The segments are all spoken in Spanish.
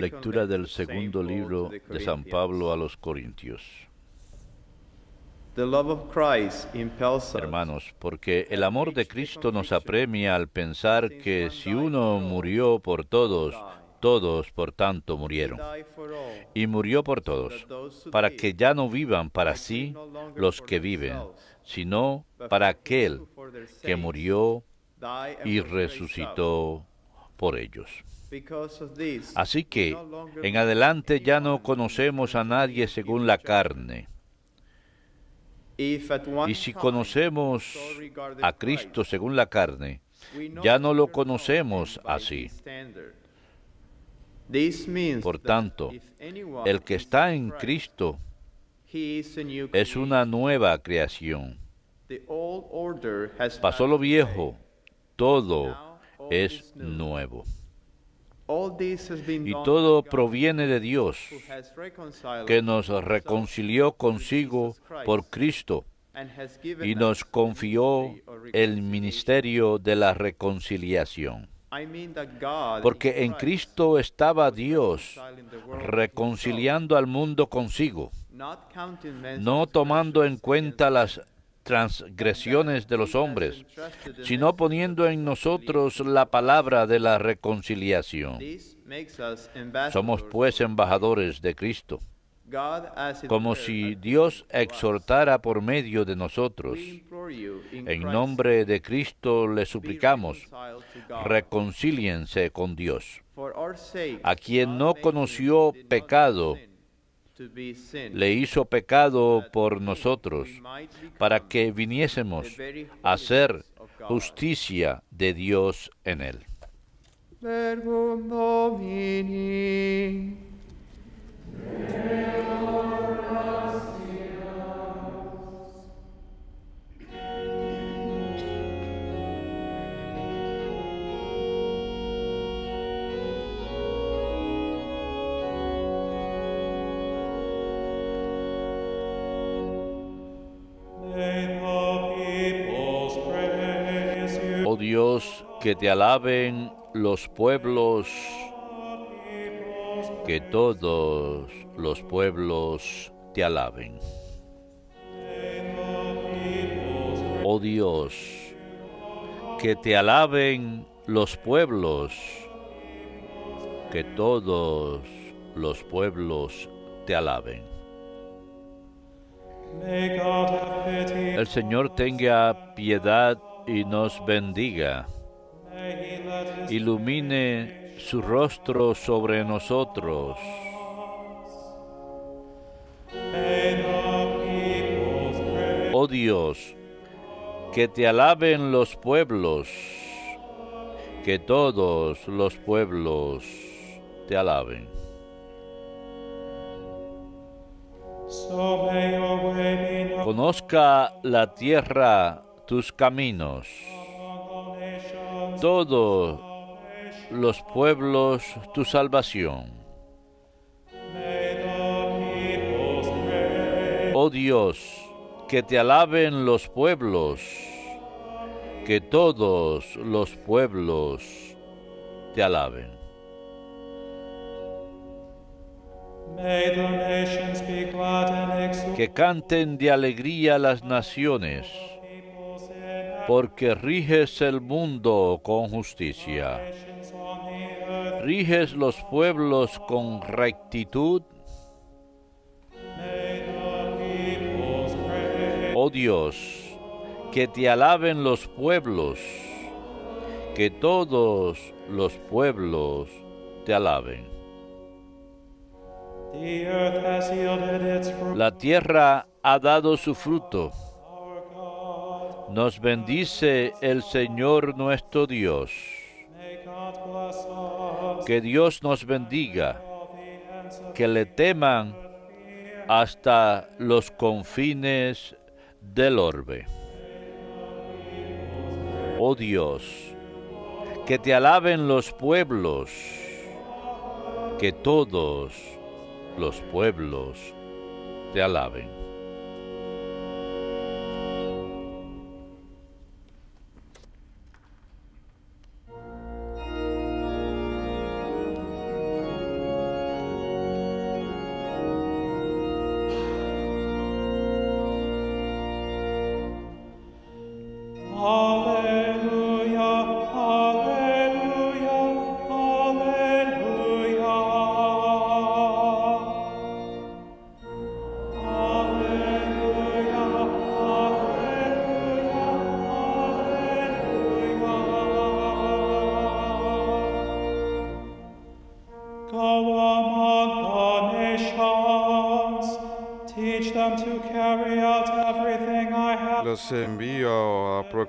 Lectura del segundo libro de San Pablo a los Corintios. Hermanos, porque el amor de Cristo nos apremia al pensar que si uno murió por todos, todos por tanto murieron. Y murió por todos, para que ya no vivan para sí los que viven, sino para aquel que murió y resucitó por ellos. Así que en adelante ya no conocemos a nadie según la carne. Y si conocemos a Cristo según la carne, ya no lo conocemos así. Por tanto, el que está en Cristo es una nueva creación. Pasó lo viejo, todo es nuevo. Y todo proviene de Dios, que nos reconcilió consigo por Cristo y nos confió el ministerio de la reconciliación. Porque en Cristo estaba Dios reconciliando al mundo consigo, no tomando en cuenta las transgresiones de los hombres, sino poniendo en nosotros la palabra de la reconciliación. Somos pues embajadores de Cristo, como si Dios exhortara por medio de nosotros. En nombre de Cristo le suplicamos, reconcíliense con Dios, a quien no conoció pecado, le hizo pecado por nosotros para que viniésemos a hacer justicia de Dios en él. que te alaben los pueblos, que todos los pueblos te alaben. Oh Dios, que te alaben los pueblos, que todos los pueblos te alaben. El Señor tenga piedad y nos bendiga ilumine su rostro sobre nosotros. Oh Dios, que te alaben los pueblos, que todos los pueblos te alaben. Conozca la tierra tus caminos todos los pueblos tu salvación. Oh Dios, que te alaben los pueblos, que todos los pueblos te alaben. Que canten de alegría las naciones porque riges el mundo con justicia. Riges los pueblos con rectitud. Oh Dios, que te alaben los pueblos, que todos los pueblos te alaben. La tierra ha dado su fruto nos bendice el Señor nuestro Dios. Que Dios nos bendiga, que le teman hasta los confines del orbe. Oh Dios, que te alaben los pueblos, que todos los pueblos te alaben.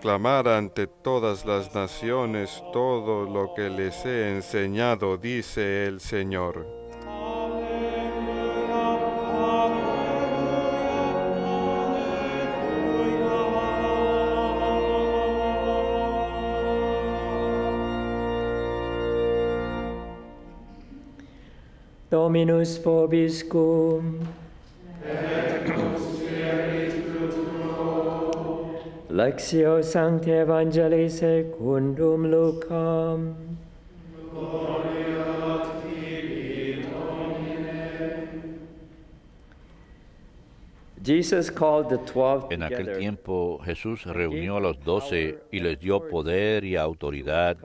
ante todas las naciones todo lo que les he enseñado, dice el Señor. Dominus vobiscum. Lexio sancte Evangelii secundum Lucam. en aquel tiempo Jesús reunió a los doce y les dio poder y autoridad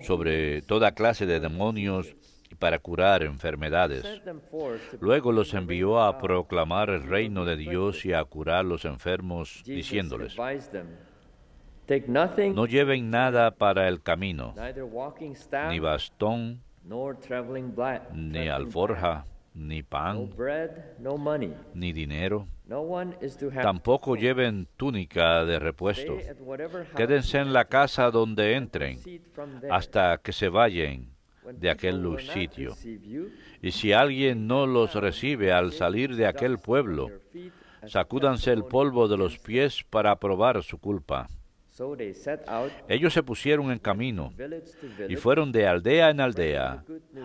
sobre toda clase de demonios para curar enfermedades. Luego los envió a proclamar el reino de Dios y a curar los enfermos, diciéndoles, no lleven nada para el camino, ni bastón, ni alforja, ni pan, ni dinero. Tampoco lleven túnica de repuesto. Quédense en la casa donde entren hasta que se vayan de aquel sitio. Y si alguien no los recibe al salir de aquel pueblo, sacúdanse el polvo de los pies para probar su culpa. Ellos se pusieron en camino y fueron de aldea en aldea,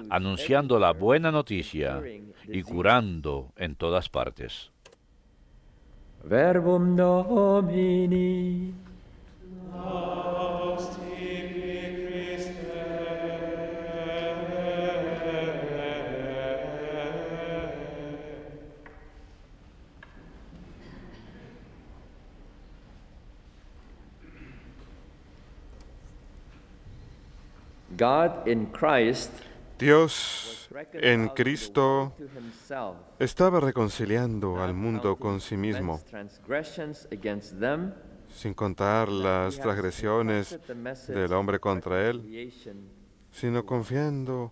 anunciando la buena noticia y curando en todas partes. Dios en Cristo estaba reconciliando al mundo con sí mismo, sin contar las transgresiones del hombre contra él, sino confiando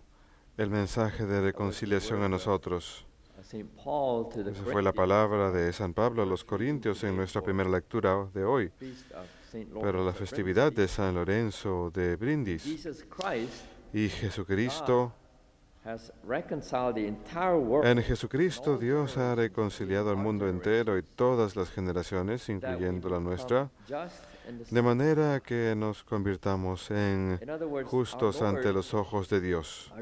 el mensaje de reconciliación a nosotros. Esa fue la palabra de San Pablo a los Corintios en nuestra primera lectura de hoy, pero la festividad de San Lorenzo de Brindis. Y Jesucristo, en Jesucristo Dios ha reconciliado al mundo entero y todas las generaciones, incluyendo la nuestra, de manera que nos convirtamos en justos ante los ojos de Dios.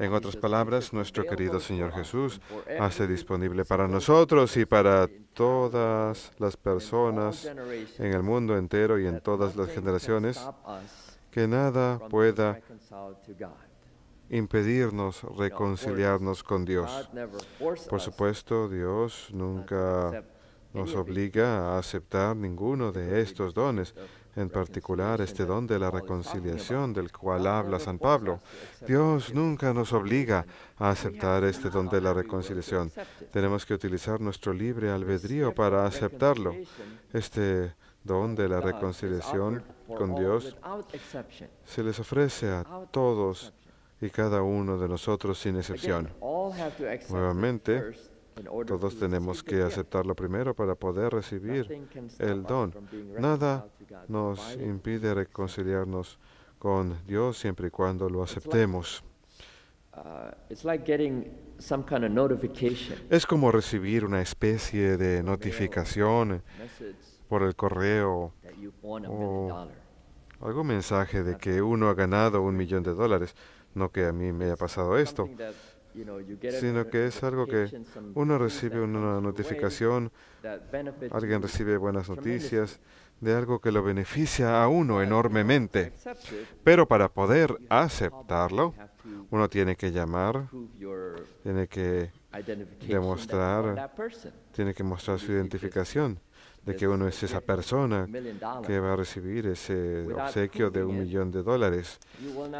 En otras palabras, nuestro querido Señor Jesús hace disponible para nosotros y para todas las personas en el mundo entero y en todas las generaciones que nada pueda impedirnos reconciliarnos con Dios. Por supuesto, Dios nunca nos obliga a aceptar ninguno de estos dones, en particular este don de la reconciliación del cual habla San Pablo. Dios nunca nos obliga a aceptar este don de la reconciliación. Tenemos que utilizar nuestro libre albedrío para aceptarlo. Este don de la reconciliación con Dios se les ofrece a todos y cada uno de nosotros sin excepción. Nuevamente, todos tenemos que aceptarlo primero para poder recibir el don. Nada nos impide reconciliarnos con Dios siempre y cuando lo aceptemos. Uh, es como recibir una especie de notificación por el correo o algún mensaje de que uno ha ganado un millón de dólares, no que a mí me haya pasado esto sino que es algo que uno recibe una notificación, alguien recibe buenas noticias de algo que lo beneficia a uno enormemente. Pero para poder aceptarlo, uno tiene que llamar, tiene que demostrar, tiene que mostrar su identificación de que uno es esa persona que va a recibir ese obsequio de un millón de dólares.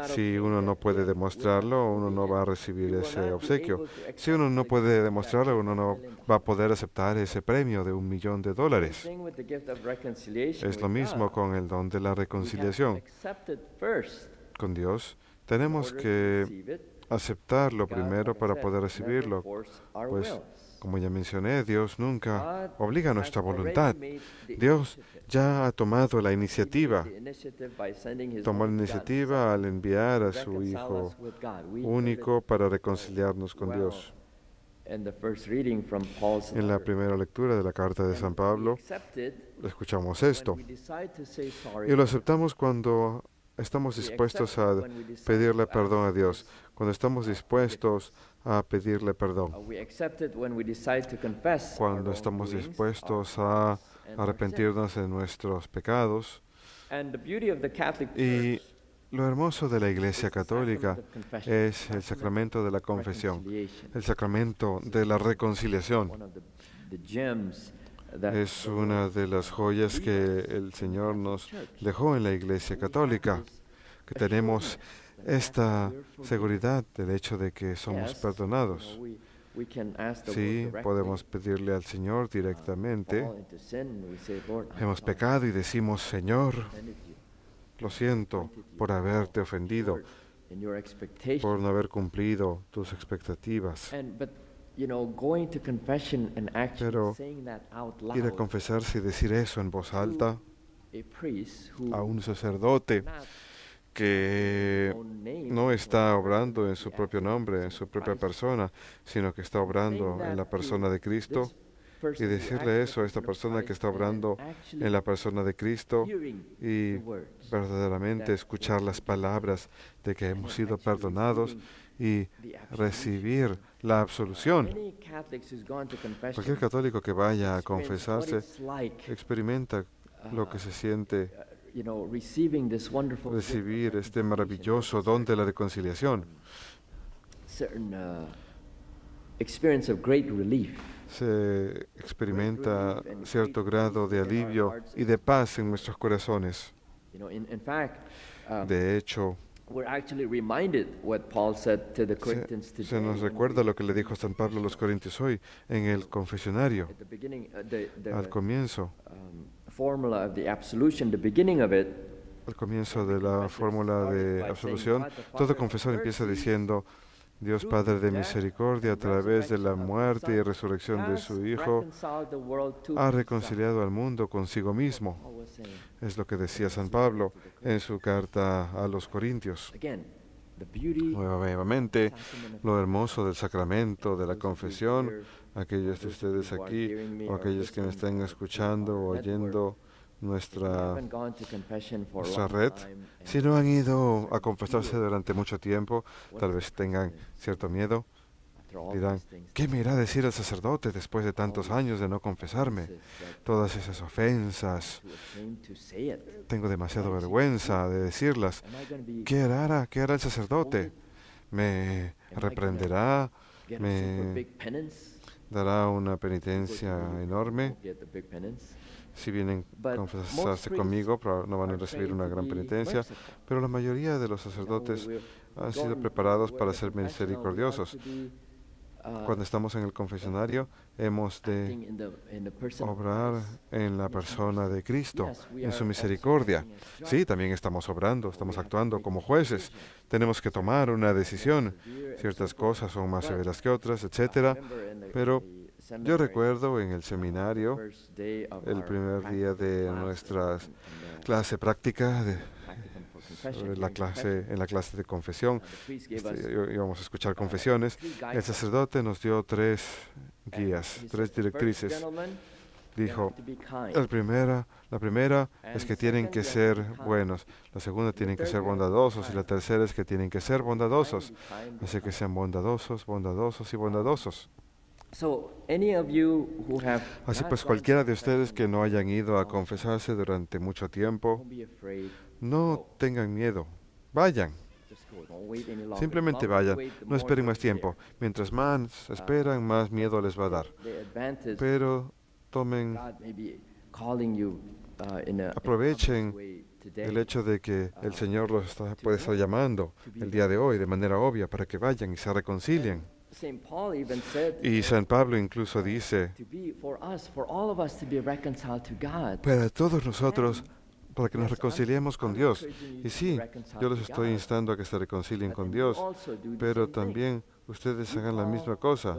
Si uno no puede demostrarlo, uno no va a recibir ese obsequio. Si uno no puede demostrarlo, uno no va a poder aceptar ese premio de un millón de dólares. Es lo mismo con el don de la reconciliación. Con Dios tenemos que aceptarlo primero para poder recibirlo, pues como ya mencioné, Dios nunca ah, obliga a nuestra voluntad. Dios ya ha tomado la iniciativa. Tomó la iniciativa al enviar a su Hijo único para reconciliarnos con Dios. En la primera lectura de la carta de San Pablo, escuchamos esto. Y lo aceptamos cuando estamos dispuestos a pedirle perdón a Dios, cuando estamos dispuestos a a pedirle perdón. Uh, Cuando estamos dispuestos a arrepentirnos de nuestros pecados. Y lo hermoso de la Iglesia Católica es el sacramento de la confesión, el sacramento de la reconciliación. Es una de las joyas que el Señor nos dejó en la Iglesia Católica, que tenemos esta seguridad del hecho de que somos perdonados. Sí, podemos pedirle al Señor uh, directamente. Hemos pecado y decimos, Señor, lo siento por haberte ofendido, por no haber cumplido tus expectativas. Pero ir a confesarse y decir eso en voz alta a un sacerdote que no está obrando en su propio nombre, en su propia persona, sino que está obrando en la persona de Cristo. Y decirle eso a esta persona que está obrando en la persona de Cristo y verdaderamente escuchar las palabras de que hemos sido perdonados y recibir la absolución. Cualquier católico que vaya a confesarse experimenta lo que se siente recibir este maravilloso don de la reconciliación. Uh, se experimenta cierto grado de alivio y de paz en nuestros corazones. Um, de hecho, se, se, nos recuerda lo que le dijo San Pablo a los Corintios hoy en el confesionario, uh, al comienzo. Um, al comienzo de la fórmula de absolución, todo confesor empieza diciendo, Dios Padre de Misericordia, a través de la muerte y resurrección de su Hijo, ha reconciliado al mundo consigo mismo. Es lo que decía San Pablo en su carta a los Corintios. Nuevamente, lo hermoso del sacramento de la confesión aquellos de ustedes aquí o aquellos que me estén escuchando o oyendo nuestra, nuestra red. Si no han ido a confesarse durante mucho tiempo, tal vez tengan cierto miedo. Dirán, ¿qué me irá a decir el sacerdote después de tantos años de no confesarme? Todas esas ofensas. Tengo demasiada vergüenza de decirlas. ¿Qué hará, qué hará el sacerdote? ¿Me reprenderá? ¿Me dará una penitencia enorme. Si vienen a confesarse conmigo, no van a recibir una gran penitencia, pero la mayoría de los sacerdotes han sido preparados para ser misericordiosos. Uh, cuando estamos en el confesionario, hemos de obrar en la persona de Cristo, en su misericordia. Sí, también estamos obrando, estamos actuando como jueces. Tenemos que tomar una decisión. Ciertas cosas son más severas que otras, etc. Pero yo recuerdo en el uh, seminario, el primer día de nuestra clase práctica, de, pues, en la clase, en la clase de confesión. Este, íbamos a escuchar uh, confesiones. El sacerdote nos dio tres guías, tres directrices. Dijo, la primera, la primera es que tienen que ser buenos, la segunda tienen que ser bondadosos y la tercera es que tienen que ser bondadosos. Así que sean bondadosos, bondadosos y bondadosos. Así pues, cualquiera de ustedes que no hayan ido a confesarse durante mucho tiempo, no tengan miedo. Vayan. Simplemente vayan, no esperen más tiempo. Mientras más esperan, más miedo les va a dar. Pero tomen, aprovechen el hecho de que el Señor los puede estar llamando el día de hoy de manera obvia para que vayan y se reconcilien. Y San Pablo incluso dice, para todos nosotros, para que nos reconciliemos con Dios. Y sí, yo les estoy instando a que se reconcilien con Dios, pero también ustedes hagan la misma cosa.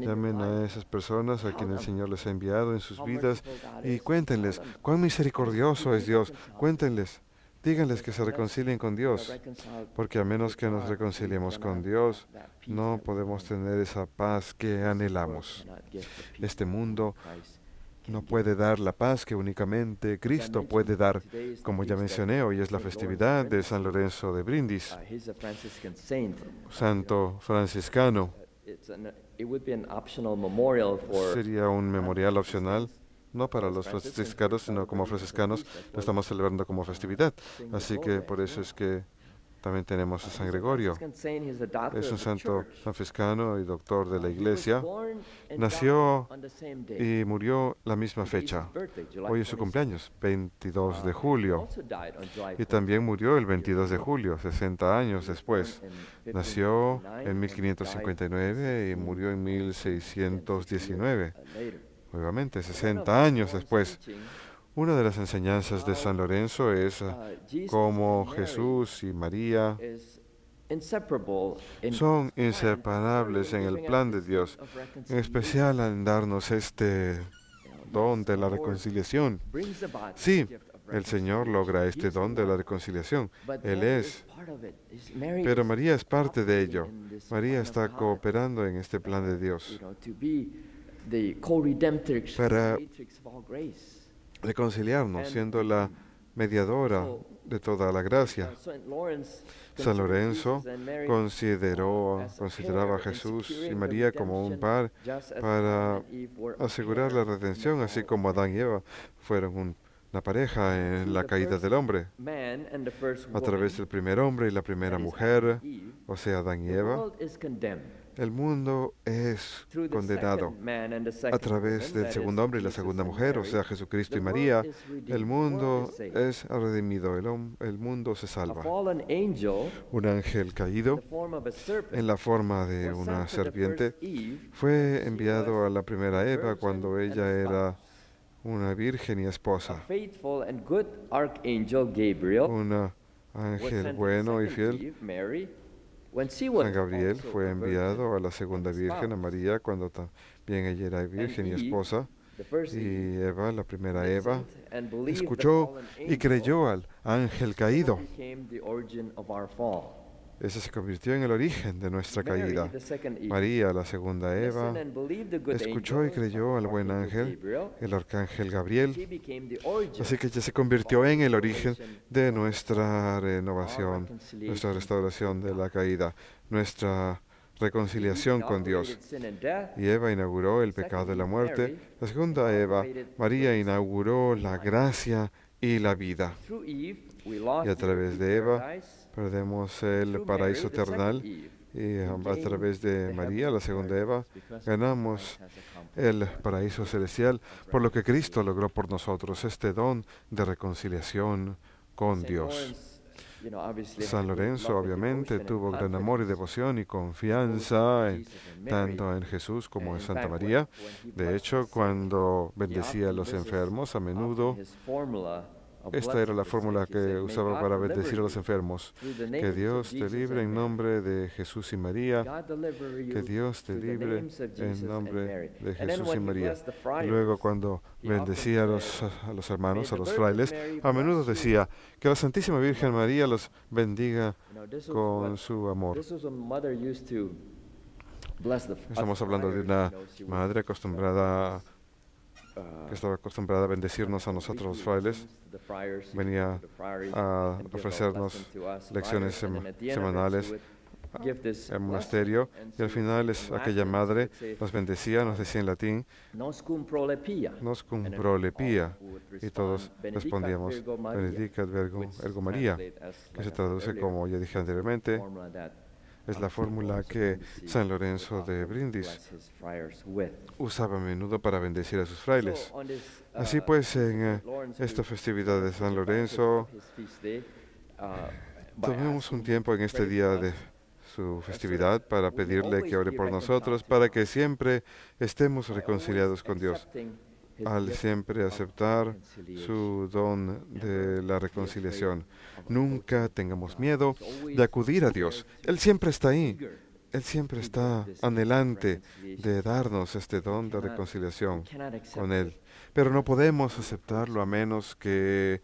Llamen a esas personas a quienes el Señor les ha enviado en sus vidas y cuéntenles cuán misericordioso es Dios. Cuéntenles. Díganles que se reconcilien con Dios, porque a menos que nos reconciliemos con Dios, no podemos tener esa paz que anhelamos. Este mundo no puede dar la paz que únicamente Cristo puede dar. Como ya mencioné, hoy es la festividad de San Lorenzo de Brindis, uh, santo franciscano. Uh, Sería un memorial opcional, no para los franciscanos, sino como franciscanos, lo estamos celebrando como festividad. Así que por eso es que también tenemos a San Gregorio. Es un santo franciscano y doctor de la uh, iglesia. Nació y murió la misma fecha. Hoy es su cumpleaños, 22 de julio. Y también murió el 22 de julio, 60 años después. Nació en 1559 y murió en 1619. Nuevamente, 60 años después. Una de las enseñanzas de San Lorenzo es ah, cómo Jesús y María son inseparables en el plan de Dios, en especial al darnos este don de la reconciliación. Sí, el Señor logra este don de la reconciliación. Él es. Pero María es parte de ello. María está cooperando en este plan de Dios para reconciliarnos, siendo la mediadora de toda la gracia. Uh, San Lorenzo consideró, uh, consideraba a Jesús y María como un par para asegurar la redención, así como Adán y Eva fueron una pareja en la caída del hombre, a través del primer hombre y la primera mujer, o sea, Adán y Eva, el mundo es condenado a través del segundo hombre y la segunda mujer, o sea, Jesucristo y María. El mundo es redimido, el, mundo se salva. Un ángel caído en la forma de una serpiente fue enviado a la primera Eva cuando ella era una virgen y esposa. Un ángel bueno y fiel San Gabriel fue enviado a la segunda Virgen, a María, cuando también ella era virgen y esposa, y Eva, la primera Eva, escuchó y creyó al ángel caído. Ese se convirtió en el origen de nuestra caída. María, la segunda Eva, escuchó y creyó al buen ángel, el arcángel Gabriel. Así que ella se convirtió en el origen de nuestra renovación, nuestra restauración de la caída, nuestra reconciliación con Dios. Y Eva inauguró el pecado de la muerte. La segunda Eva, María, inauguró la gracia y la vida. Y a través de Eva, perdemos el paraíso eternal, y um, a través de María, la segunda Eva, ganamos el paraíso celestial por lo que Cristo logró por nosotros, este don de reconciliación con Dios. San Lorenzo obviamente tuvo gran amor y devoción y confianza tanto en Jesús como en Santa María. De hecho, cuando bendecía a los enfermos, a menudo esta era la fórmula que usaba para bendecir a los enfermos. Que Dios te libre en nombre de Jesús y María. Que Dios te libre en nombre de Jesús y María. Y luego cuando bendecía a los, a los hermanos, a los frailes, a menudo decía, que la Santísima Virgen María los bendiga con su amor. Estamos hablando de una madre acostumbrada a que estaba acostumbrada a bendecirnos a nosotros los frailes, venía a ofrecernos lecciones semanales semanales ah, el monasterio y al final es aquella madre nos bendecía, nos decía en latín, nos cum prolepia y todos respondíamos, benedicat vergo, ergo María, que se traduce como ya dije anteriormente, es la fórmula que San Lorenzo de Brindis usaba a menudo para bendecir a sus frailes. Así pues, en eh, esta festividad de San Lorenzo, tomemos un tiempo en este día de su festividad para pedirle que ore por nosotros, para que siempre estemos reconciliados con Dios, al siempre aceptar su don de la reconciliación. Nunca tengamos miedo de acudir a Dios. Él siempre está ahí. Él siempre está anhelante de darnos este don de reconciliación con Él. Pero no podemos aceptarlo a menos que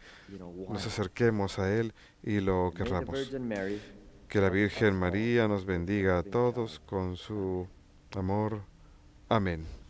nos acerquemos a Él y lo querramos. Que la Virgen María nos bendiga a todos con su amor. Amén.